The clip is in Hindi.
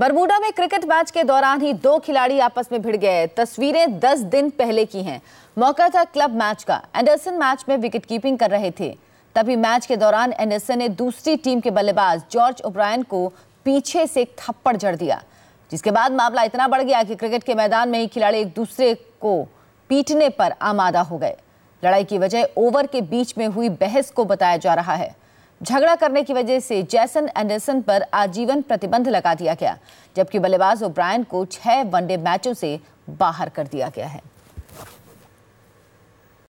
बरमूडा में क्रिकेट मैच के दौरान ही दो खिलाड़ी आपस में भिड़ गए तस्वीरें दस दिन पहले की हैं मौका था क्लब मैच का एंडरसन मैच में विकेट कीपिंग कर रहे थे तभी मैच के दौरान एंडरसन ने दूसरी टीम के बल्लेबाज जॉर्ज ओब्रायन को पीछे से थप्पड़ जड़ दिया जिसके बाद मामला इतना बढ़ गया कि क्रिकेट के मैदान में ही खिलाड़ी एक दूसरे को पीटने पर आमादा हो गए लड़ाई की वजह ओवर के बीच में हुई बहस को बताया जा रहा है झगड़ा करने की वजह से जैसन एंडरसन पर आजीवन प्रतिबंध लगा दिया गया जबकि बल्लेबाज ओब्रायन को छह वनडे मैचों से बाहर कर दिया गया है